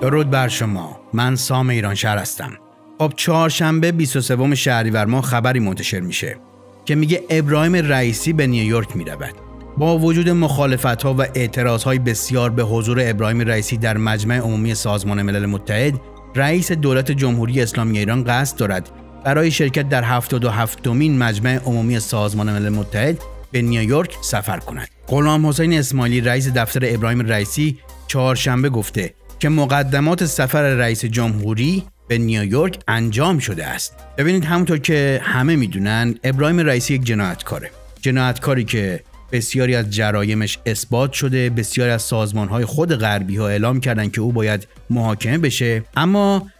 درود بر شما من سام ایران شهر هستم خب چهارشنبه 23 شهریور ما خبری منتشر میشه که میگه ابراهیم رئیسی به نیویورک میرود با وجود مخالفت ها و اعتراض های بسیار به حضور ابراهیم رئیسی در مجمع عمومی سازمان ملل متحد رئیس دولت جمهوری اسلامی ایران قصد دارد برای شرکت در 77 مین مجمع عمومی سازمان ملل متحد به نیویورک سفر کند. غلام حسین اسماعیلی رئیس دفتر ابراهیم رئیسی چهارشنبه گفته که مقدمات سفر رئیس جمهوری به نیویورک انجام شده است ببینید همونطور که همه میدونن ابراهیم رئیسی یک جنایتکاره جنایتکاری که بسیاری از جرایمش اثبات شده بسیاری از سازمانهای خود غربی ها اعلام کردن که او باید محاکمه بشه اما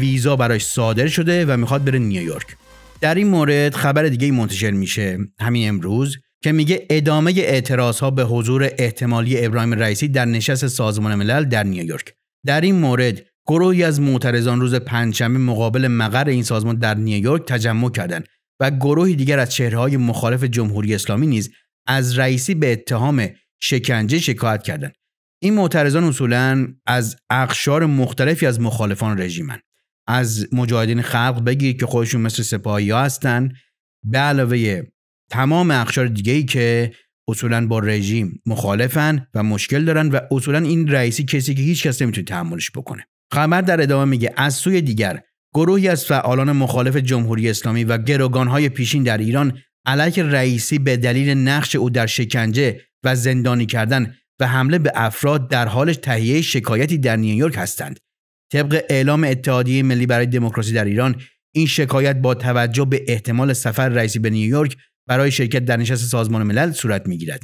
ویزا براش صادر شده و میخواد بره نیویورک در این مورد خبر دیگه منتشر میشه همین امروز که میگه ادامه اعتراض ها به حضور احتمالی ابراهیم رئیسی در نشست سازمان ملل در نیویورک در این مورد گروهی از معترضان روز پنجشنبه مقابل مقر این سازمان در نیویورک تجمع کردند و گروهی دیگر از چهرههای مخالف جمهوری اسلامی نیز از رئیسی به اتهام شکنجه شکایت کردند این معترضان اصولا از اقشار مختلفی از مخالفان رژیمن از مجاهدین خلق بگیر که خودشون مثل سپاهی ها هستند به علاوه تمام اخشار دیگه ای که اصولا با رژیم مخالفن و مشکل دارن و اصولا این رئیسی کسی که هیچ کس نمیتونه تحملش بکنه خبر در ادامه میگه از سوی دیگر گروهی از فعالان مخالف جمهوری اسلامی و گروگانهای پیشین در ایران علیک رئیسی به دلیل نقش او در شکنجه و زندانی کردن و حمله به افراد در حال تهیه شکایتی در نیویورک هستند طبق اعلام اتحادیه ملی برای دموکراسی در ایران این شکایت با توجه به احتمال سفر رئیسی به نیویورک برای شرکت در نشست سازمان ملل صورت میگیرد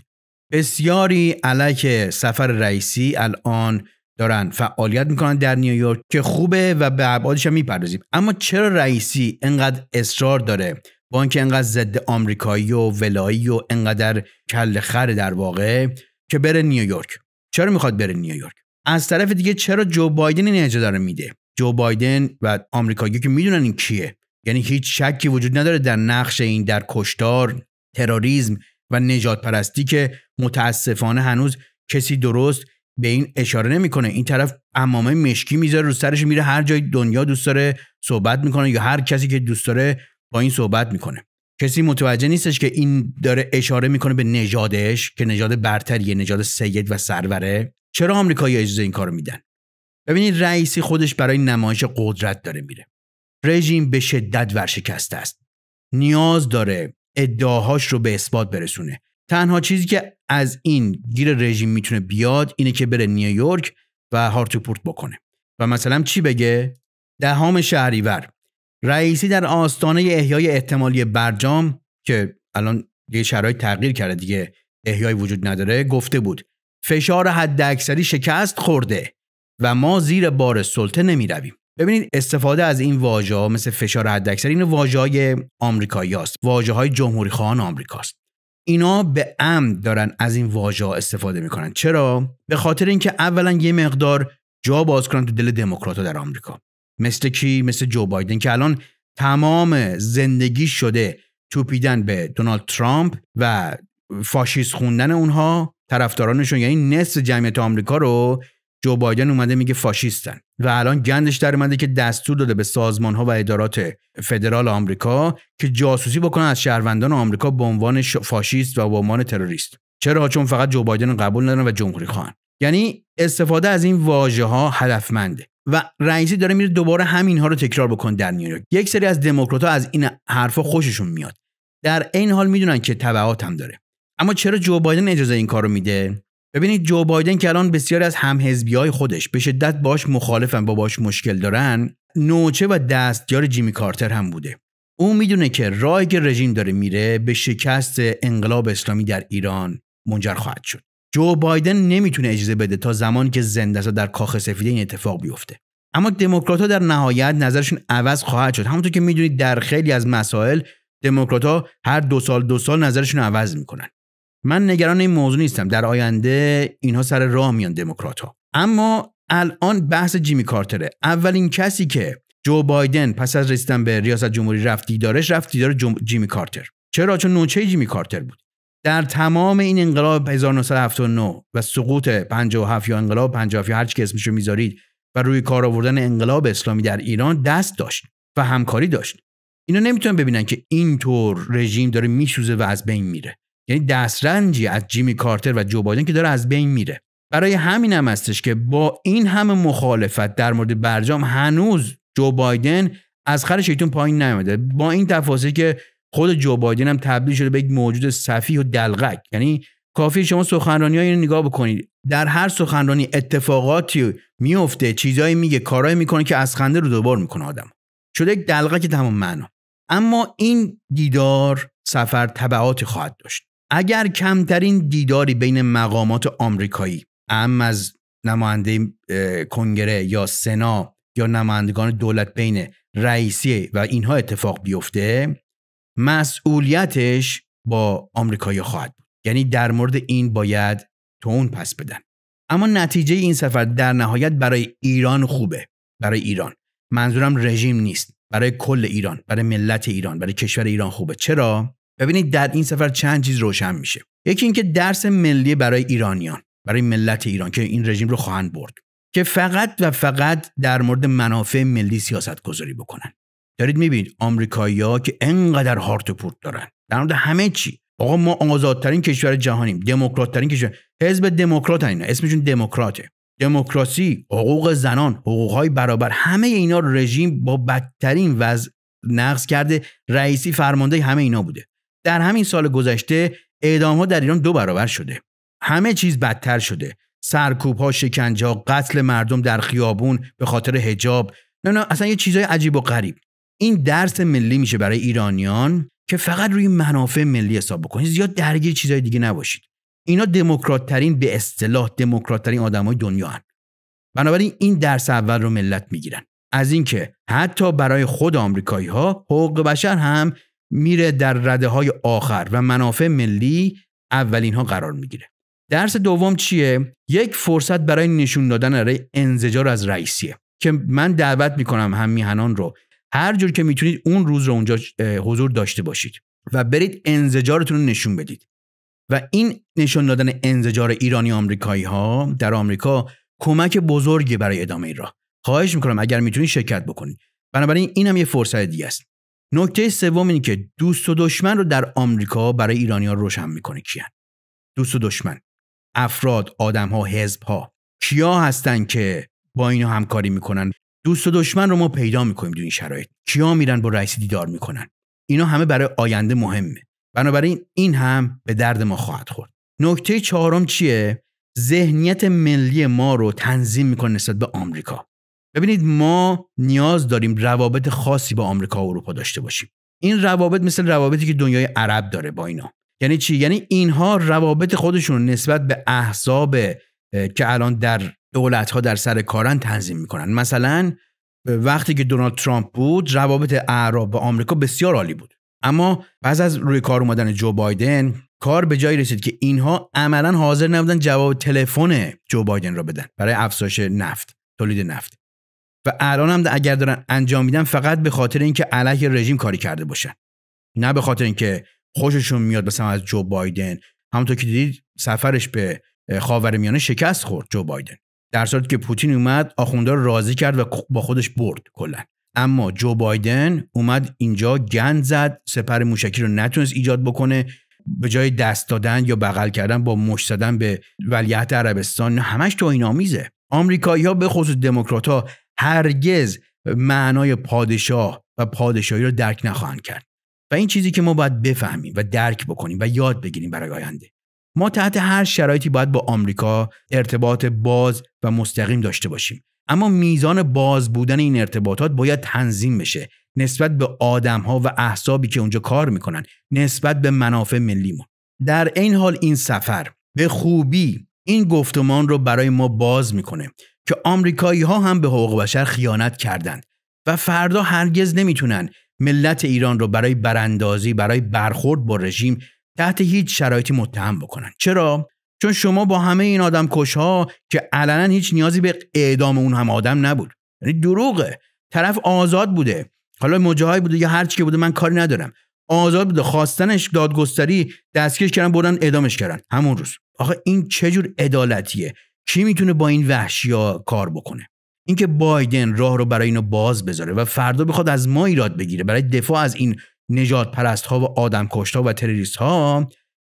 بسیاری علک سفر رئیسی الان دارن فعالیت میکنن در نیویورک که خوبه و به ابعادش میپردازیم اما چرا رئیسی انقدر اصرار داره با اینکه انقدر ضد آمریکایی و ولایی و انقدر کل خر در واقع که بره نیویورک چرا میخواد بره نیویورک از طرف دیگه چرا جو بایدن این اجازه داره میده جو بایدن و آمریکایی که میدونن این کیه یعنی هیچ شکی وجود نداره در نقش این در کشتار تروریسم و نجات پرستی که متاسفانه هنوز کسی درست به این اشاره نمیکنه این طرف امامه مشکی میذاره رو سرش میره هر جای دنیا دوست داره صحبت میکنه یا هر کسی که دوست داره با این صحبت میکنه کسی متوجه نیستش که این داره اشاره میکنه به نژادش که نژاد برتریه نژاد سید و سروره چرا آمریکایی اجازه این کارو میدن ببینید رئیسی خودش برای نمایش قدرت داره میره رژیم به شدت ورشکسته است نیاز داره ادعاهاش رو به اثبات برسونه تنها چیزی که از این گیر رژیم میتونه بیاد اینه که بره نیویورک و هارتوپورت بکنه و مثلا چی بگه دهام شهریور رئیسی در آستانه احیای احتمالی برجام که الان یه شرایط تغییر کرده دیگه احیای وجود نداره گفته بود فشار حداکثری شکست خورده و ما زیر بار سلطه نمی رویم. ببینید استفاده از این واژه ها مثل فشار حداکثر این واژه های آمریکایی است واژه های جمهوری خواهان آمریکاست اینا به عمد دارن از این واژه ها استفاده میکنن چرا به خاطر اینکه اولا یه مقدار جا باز کردن تو دل دموکرات در آمریکا مثل کی مثل جو بایدن که الان تمام زندگی شده توپیدن به دونالد ترامپ و فاشیست خوندن اونها طرفدارانشون یعنی نصف جمعیت آمریکا رو جو بایدن اومده میگه فاشیستن و الان گندش در اومده که دستور داده به سازمان ها و ادارات فدرال آمریکا که جاسوسی بکنن از شهروندان آمریکا به عنوان فاشیست و به عنوان تروریست چرا چون فقط جو بایدن قبول ندارن و جمهوری خواهن یعنی استفاده از این واژه ها هدفمنده و رئیسی داره میره دوباره همینها رو تکرار بکن در نیویورک یک سری از دموکرات از این حرفها خوششون میاد در این حال میدونن که تبعات هم داره اما چرا جو بایدن اجازه این کارو میده ببینید جو بایدن که الان بسیاری از همحزبی های خودش به شدت باش مخالفن با باش مشکل دارن نوچه و دستیار جیمی کارتر هم بوده او میدونه که رای که رژیم داره میره به شکست انقلاب اسلامی در ایران منجر خواهد شد جو بایدن نمیتونه اجازه بده تا زمانی که زنده در کاخ سفید این اتفاق بیفته اما دموکرات در نهایت نظرشون عوض خواهد شد همونطور که میدونید در خیلی از مسائل دموکرات هر دو سال دو سال نظرشون عوض میکنن من نگران این موضوع نیستم در آینده اینها سر راه میان دموکرات ها اما الان بحث جیمی کارتره اولین کسی که جو بایدن پس از رسیدن به ریاست جمهوری رفت دیدارش رفت دیدار جیمی کارتر چرا چون نوچه جیمی کارتر بود در تمام این انقلاب 1979 و سقوط 57 یا انقلاب 57 یا هر چی اسمش اسمشو میذارید و روی کار آوردن انقلاب اسلامی در ایران دست داشت و همکاری داشت اینا نمیتونن ببینن که اینطور رژیم داره میسوزه و از بین میره یعنی دسترنجی از جیمی کارتر و جو بایدن که داره از بین میره برای همین هم هستش که با این همه مخالفت در مورد برجام هنوز جو بایدن از خر شیطون پایین نیومده با این تفاصیل که خود جو بایدن هم تبدیل شده به یک موجود صفی و دلغک یعنی کافی شما سخنرانی های نگاه بکنید در هر سخنرانی اتفاقاتی میفته چیزایی میگه کارایی میکنه که از خنده رو دوبار میکنه آدم شده یک دلغک تمام معنا اما این دیدار سفر تبعاتی خواهد داشت اگر کمترین دیداری بین مقامات آمریکایی ام از نماینده کنگره یا سنا یا نمایندگان دولت بین رئیسی و اینها اتفاق بیفته مسئولیتش با آمریکایی خواهد بود یعنی در مورد این باید تون پس بدن اما نتیجه این سفر در نهایت برای ایران خوبه برای ایران منظورم رژیم نیست برای کل ایران برای ملت ایران برای کشور ایران خوبه چرا ببینید در این سفر چند چیز روشن میشه یکی اینکه درس ملی برای ایرانیان برای ملت ایران که این رژیم رو خواهند برد که فقط و فقط در مورد منافع ملی سیاست گذاری بکنن دارید میبینید آمریکایی‌ها که انقدر هارت پورت دارن در مورد همه چی آقا ما آزادترین کشور جهانیم دموکراتترین کشور حزب دموکرات اینا اسمشون دموکراته دموکراسی حقوق زنان حقوق برابر همه اینا رژیم با بدترین وضع نقض کرده رئیسی فرمانده همه اینا بوده در همین سال گذشته اعدام ها در ایران دو برابر شده همه چیز بدتر شده سرکوب ها شکنجه ها قتل مردم در خیابون به خاطر حجاب نه نه اصلا یه چیزای عجیب و غریب این درس ملی میشه برای ایرانیان که فقط روی منافع ملی حساب بکنید زیاد درگیر چیزای دیگه نباشید اینا دموکرات ترین به اصطلاح دموکرات ترین آدمای دنیا هن. بنابراین این درس اول رو ملت میگیرن از اینکه حتی برای خود آمریکایی ها حقوق بشر هم میره در رده های آخر و منافع ملی اولین ها قرار میگیره درس دوم چیه یک فرصت برای نشون دادن برای انزجار از رئیسیه که من دعوت میکنم هم میهنان رو هر جور که میتونید اون روز رو اونجا حضور داشته باشید و برید انزجارتون رو نشون بدید و این نشون دادن انزجار ایرانی آمریکایی ها در آمریکا کمک بزرگی برای ادامه این را خواهش میکنم اگر میتونید شرکت بکنید بنابراین این هم یه فرصت دیگه است نکته سوم اینه که دوست و دشمن رو در آمریکا برای ها روشن میکنه کیان دوست و دشمن افراد حزب ها، کیا هستن که با اینا همکاری میکنن دوست و دشمن رو ما پیدا میکنیم در این شرایط کیا میرن با رئیسی دیدار میکنن اینا همه برای آینده مهمه بنابراین این هم به درد ما خواهد خورد نکته چهارم چیه ذهنیت ملی ما رو تنظیم میکنه نسبت به آمریکا ببینید ما نیاز داریم روابط خاصی با آمریکا و اروپا داشته باشیم این روابط مثل روابطی که دنیای عرب داره با اینا یعنی چی یعنی اینها روابط خودشون نسبت به احزاب که الان در دولت ها در سر کارن تنظیم میکنن مثلا وقتی که دونالد ترامپ بود روابط اعراب با آمریکا بسیار عالی بود اما بعد از روی کار اومدن جو بایدن کار به جایی رسید که اینها عملا حاضر نبودن جواب تلفن جو بایدن را بدن برای افزایش نفت تولید نفت و الان هم اگر دارن انجام میدن فقط به خاطر اینکه علیه رژیم کاری کرده باشن نه به خاطر اینکه خوششون میاد مثلا از جو بایدن همونطور که دیدید سفرش به خاورمیانه شکست خورد جو بایدن در صورتی که پوتین اومد رو راضی کرد و با خودش برد کلا اما جو بایدن اومد اینجا گند زد سپر موشکی رو نتونست ایجاد بکنه به جای دست دادن یا بغل کردن با مش زدن به ولیعت عربستان همش تو آمیزه آمریکایی ها به خصوص دموکرات ها هرگز معنای پادشاه و پادشاهی رو درک نخواهند کرد و این چیزی که ما باید بفهمیم و درک بکنیم و یاد بگیریم برای آینده ما تحت هر شرایطی باید با آمریکا ارتباط باز و مستقیم داشته باشیم اما میزان باز بودن این ارتباطات باید تنظیم بشه نسبت به آدم ها و احسابی که اونجا کار میکنن نسبت به منافع ملیمون در این حال این سفر به خوبی این گفتمان رو برای ما باز میکنه که آمریکایی ها هم به حقوق بشر خیانت کردند و فردا هرگز نمیتونن ملت ایران رو برای براندازی برای برخورد با رژیم تحت هیچ شرایطی متهم بکنن چرا چون شما با همه این آدم ها که علنا هیچ نیازی به اعدام اون هم آدم نبود یعنی دروغه طرف آزاد بوده حالا مجاهد بوده یا هر که بوده من کاری ندارم آزاد بوده خواستنش دادگستری دستگیرش کردن بردن اعدامش کردن همون روز آخه این چه جور عدالتیه کی میتونه با این وحشیا کار بکنه اینکه بایدن راه رو برای اینو باز بذاره و فردا بخواد از ما ایراد بگیره برای دفاع از این نجات پرست ها و آدم کشت ها و تروریست ها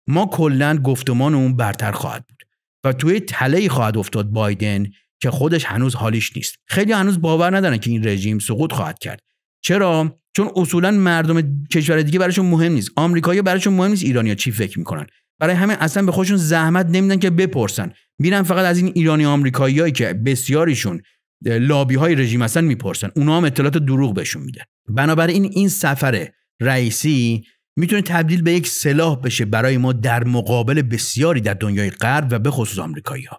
ما کلا گفتمان اون برتر خواهد بود و توی تله خواهد افتاد بایدن که خودش هنوز حالیش نیست خیلی هنوز باور ندارن که این رژیم سقوط خواهد کرد چرا چون اصولا مردم کشور دیگه براشون مهم نیست آمریکایی براشون مهم نیست ایرانیا چی فکر میکنن برای همه اصلا به خودشون زحمت نمیدن که بپرسن میرن فقط از این ایرانی آمریکاییایی که بسیاریشون لابی های رژیم اصلا میپرسن اونا هم اطلاعات دروغ بهشون میدن بنابراین این سفر رئیسی میتونه تبدیل به یک سلاح بشه برای ما در مقابل بسیاری در دنیای غرب و به خصوص آمریکایی ها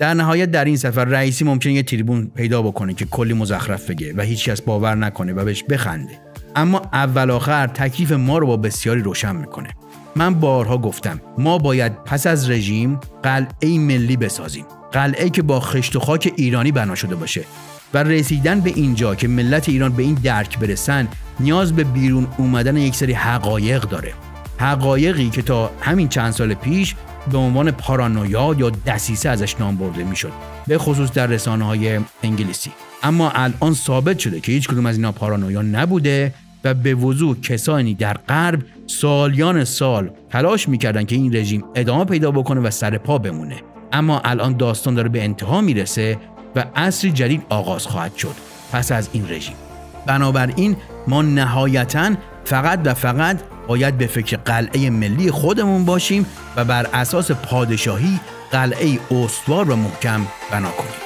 در نهایت در این سفر رئیسی ممکنه یه تریبون پیدا بکنه که کلی مزخرف بگه و هیچ کس باور نکنه و بهش بخنده اما اول آخر تکلیف ما رو با بسیاری روشن میکنه من بارها گفتم ما باید پس از رژیم قلعه ملی بسازیم قلعه که با خشت و خاک ایرانی بنا شده باشه و رسیدن به اینجا که ملت ایران به این درک برسن نیاز به بیرون اومدن یک سری حقایق داره حقایقی که تا همین چند سال پیش به عنوان پارانویا یا دسیسه ازش نام برده میشد به خصوص در رسانه های انگلیسی اما الان ثابت شده که هیچ کدوم از اینا پارانویا نبوده و به وضوع کسانی در غرب سالیان سال تلاش میکردن که این رژیم ادامه پیدا بکنه و سر پا بمونه اما الان داستان داره به انتها میرسه و عصر جدید آغاز خواهد شد پس از این رژیم بنابراین ما نهایتا فقط و فقط باید به فکر قلعه ملی خودمون باشیم و بر اساس پادشاهی قلعه استوار و محکم بنا کنیم